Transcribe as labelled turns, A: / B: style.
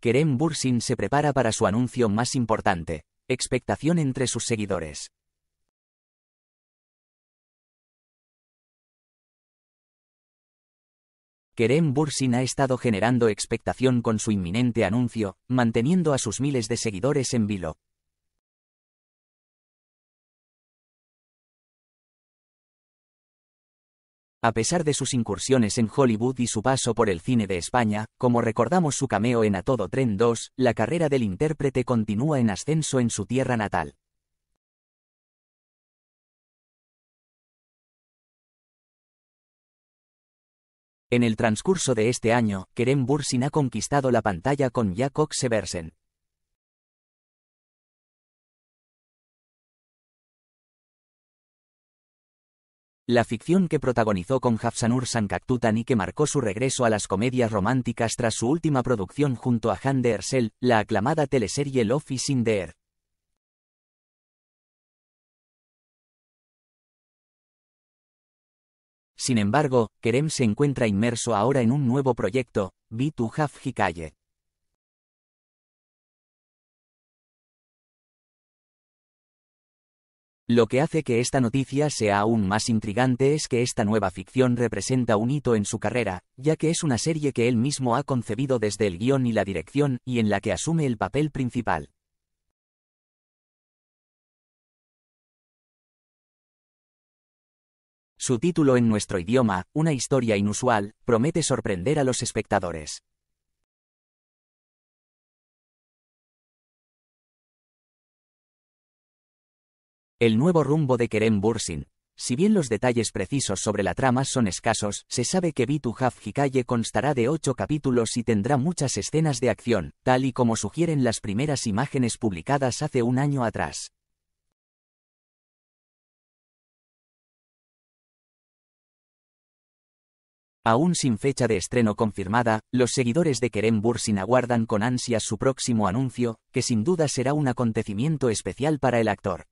A: Kerem Bursin se prepara para su anuncio más importante, expectación entre sus seguidores.
B: Kerem Bursin ha estado generando expectación con su inminente anuncio, manteniendo a sus miles de seguidores en vilo, A pesar de sus incursiones en Hollywood y su paso por el cine de España, como recordamos su cameo en A Todo Tren 2, la carrera del intérprete continúa en ascenso en su tierra natal.
A: En el transcurso de este año, Kerem Bursin ha conquistado la pantalla con Jacob Seversen,
B: la ficción que protagonizó con Hafsanur Sankaktutan y que marcó su regreso a las comedias románticas tras su última producción junto a Han de Ersel, la aclamada teleserie Love is in the
A: Sin embargo, Kerem se encuentra inmerso ahora en un nuevo proyecto, B2 Half
B: Lo que hace que esta noticia sea aún más intrigante es que esta nueva ficción representa un hito en su carrera, ya que es una serie que él mismo ha concebido desde el guión y la dirección, y en la que asume el papel principal.
A: Su título en nuestro idioma, Una historia inusual, promete sorprender a los espectadores.
B: El nuevo rumbo de Kerem Bursin. Si bien los detalles precisos sobre la trama son escasos, se sabe que Bitu Haf constará de ocho capítulos y tendrá muchas escenas de acción, tal y como sugieren las primeras imágenes publicadas hace un año atrás. Aún sin fecha de estreno confirmada, los seguidores de Kerem Bursin aguardan con ansias su próximo anuncio, que sin duda será un acontecimiento especial para el actor.